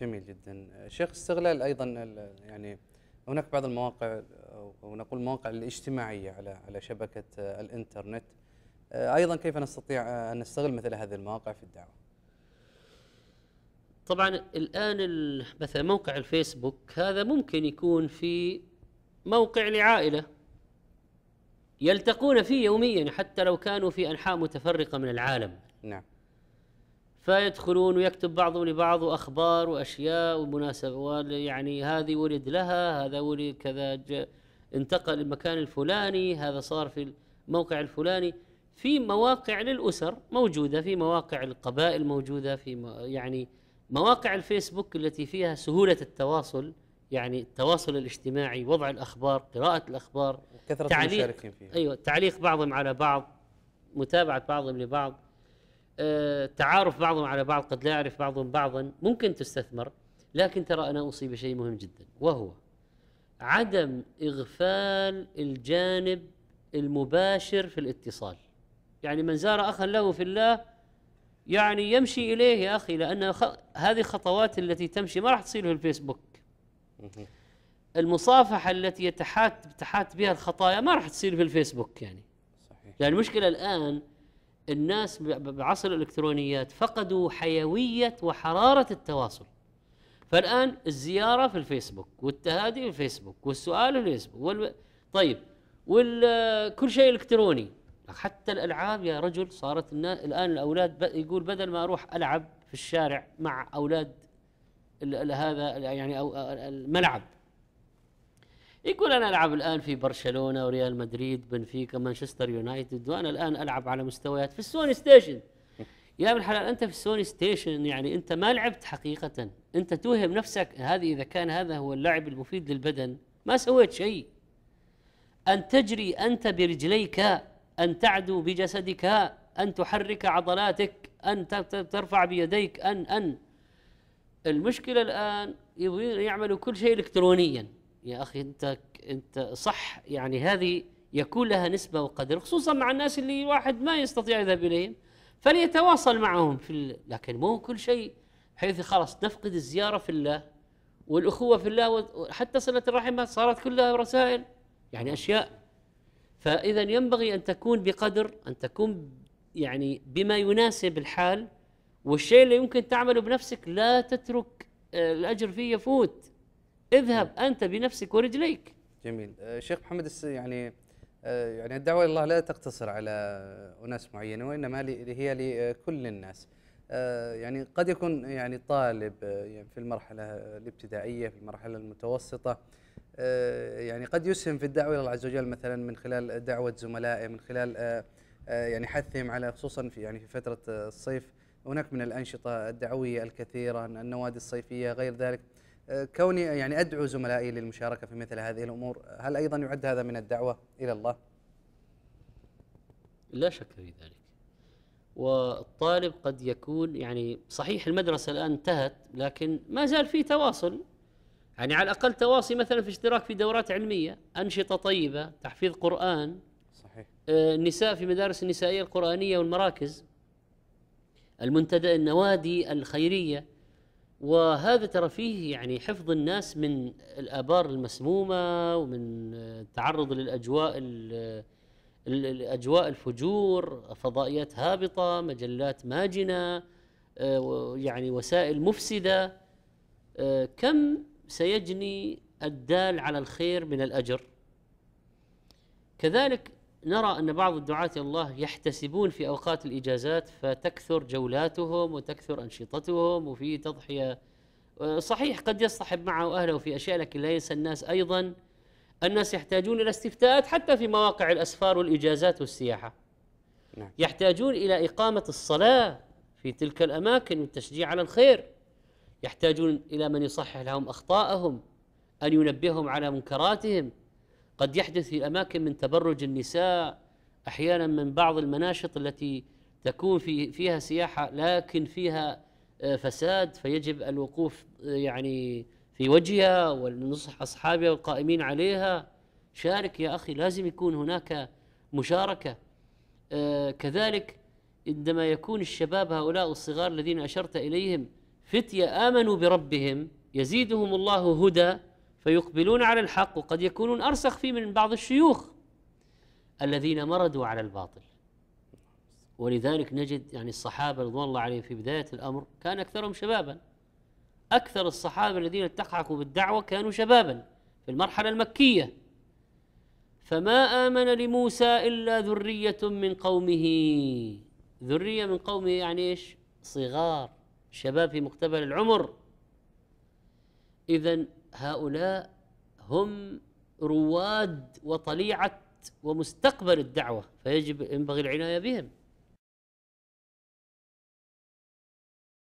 جميل جدا شيخ استغلال ايضا يعني هناك بعض المواقع او نقول المواقع الاجتماعيه على على شبكه الانترنت ايضا كيف نستطيع ان نستغل مثل هذه المواقع في الدعوه طبعا الان مثلا موقع الفيسبوك هذا ممكن يكون في موقع لعائله يلتقون فيه يوميا حتى لو كانوا في انحاء متفرقه من العالم نعم فيدخلون ويكتب بعضهم لبعض أخبار وأشياء ومناسبة يعني هذه ولد لها هذا ولد كذا انتقل المكان الفلاني هذا صار في الموقع الفلاني في مواقع للأسر موجودة في مواقع القبائل موجودة في يعني مواقع الفيسبوك التي فيها سهولة التواصل يعني التواصل الاجتماعي وضع الأخبار قراءة الأخبار كثرة تعليق المشاركين فيها أيوة تعليق بعضهم على بعض متابعة بعضهم لبعض آه، تعارف بعضهم على بعض قد لا يعرف بعضهم بعضا ممكن تستثمر لكن ترى أنا أوصي بشيء مهم جدا وهو عدم إغفال الجانب المباشر في الاتصال يعني من زار أخا له في الله يعني يمشي إليه يا أخي لأن هذه الخطوات التي تمشي ما راح تصير في الفيسبوك المصافحة التي يتحات تحات بها الخطايا ما راح تصير في الفيسبوك يعني صحيح. يعني المشكلة الآن الناس بعصر الالكترونيات فقدوا حيويه وحراره التواصل فالان الزياره في الفيسبوك والتهادي في الفيسبوك والسؤال في الفيسبوك والب... طيب وكل شيء الكتروني حتى الالعاب يا رجل صارت الناس الان الاولاد ب... يقول بدل ما اروح العب في الشارع مع اولاد ال... هذا يعني أو الملعب يقول انا العب الان في برشلونه وريال مدريد بنفيكا مانشستر يونايتد وانا الان العب على مستويات في السوني ستيشن يا ابن الحلال انت في السوني ستيشن يعني انت ما لعبت حقيقه انت توهم نفسك هذه اذا كان هذا هو اللعب المفيد للبدن ما سويت شيء ان تجري انت برجليك ان تعدو بجسدك ان تحرك عضلاتك ان ترفع بيديك ان ان المشكله الان يبغون يعملوا كل شيء الكترونيا يا اخي انت انت صح يعني هذه يكون لها نسبه وقدر خصوصا مع الناس اللي الواحد ما يستطيع يذهب اليهم فليتواصل معهم في لكن مو كل شيء حيث خلاص نفقد الزياره في الله والاخوه في الله وحتى صله الرحم صارت كلها رسائل يعني اشياء فاذا ينبغي ان تكون بقدر ان تكون يعني بما يناسب الحال والشيء اللي يمكن تعمله بنفسك لا تترك آه، الاجر فيه يفوت اذهب أنت بنفسك ورجليك جميل آه، شيخ محمد يعني آه، يعني الدعوة الله لا تقتصر على أناس معينة وإنما هي لكل الناس آه، يعني قد يكون يعني طالب يعني في المرحلة الابتدائية في المرحلة المتوسطة يعني قد يسهم في الدعوة إلى الله عز وجل مثلا من خلال دعوة زملائه من خلال يعني حثهم على خصوصا في يعني في فترة الصيف هناك من الأنشطة الدعوية الكثيرة النوادي الصيفية غير ذلك كوني يعني ادعو زملائي للمشاركه في مثل هذه الامور هل ايضا يعد هذا من الدعوه الى الله؟ لا شك في ذلك. والطالب قد يكون يعني صحيح المدرسه الان انتهت لكن ما زال في تواصل يعني على الاقل تواصي مثلا في اشتراك في دورات علميه، انشطه طيبه، تحفيظ قران صحيح النساء آه، في مدارس النسائيه القرانيه والمراكز المنتدى النوادي الخيريه وهذا ترى فيه يعني حفظ الناس من الآبار المسمومة ومن التعرض للأجواء الأجواء الفجور فضائيات هابطة مجلات ماجنة آه، يعني وسائل مفسدة آه، كم سيجني الدال على الخير من الأجر كذلك نرى أن بعض الدعاة إلى الله يحتسبون في أوقات الإجازات فتكثر جولاتهم وتكثر أنشطتهم وفي تضحية آه، صحيح قد يصطحب معه أهله في أشياء لكن لا ينسى الناس أيضا الناس يحتاجون إلى استفتاءات حتى في مواقع الأسفار والإجازات والسياحة نعم. يحتاجون إلى إقامة الصلاة في تلك الأماكن والتشجيع على الخير يحتاجون إلى من يصحح لهم أخطاءهم أن ينبههم على منكراتهم قد يحدث في أماكن من تبرج النساء أحيانا من بعض المناشط التي تكون في فيها سياحة لكن فيها آه، فساد فيجب الوقوف آه، يعني في وجهها ونصح أصحابها والقائمين عليها شارك يا أخي لازم يكون هناك مشاركة آه، كذلك عندما يكون الشباب هؤلاء الصغار الذين أشرت إليهم فتية آمنوا بربهم يزيدهم الله هدى فيقبلون على الحق وقد يكونون أرسخ فيه من بعض الشيوخ الذين مردوا على الباطل ولذلك نجد يعني الصحابة رضوان الله عليهم في بداية الأمر كان أكثرهم شبابا أكثر الصحابة الذين التحقوا بالدعوة كانوا شبابا في المرحلة المكية فما آمن لموسى إلا ذرية من قومه ذرية من قومه يعني إيش صغار شباب في مقتبل العمر إذا هؤلاء هم رواد وطليعه ومستقبل الدعوه فيجب ينبغي العنايه بهم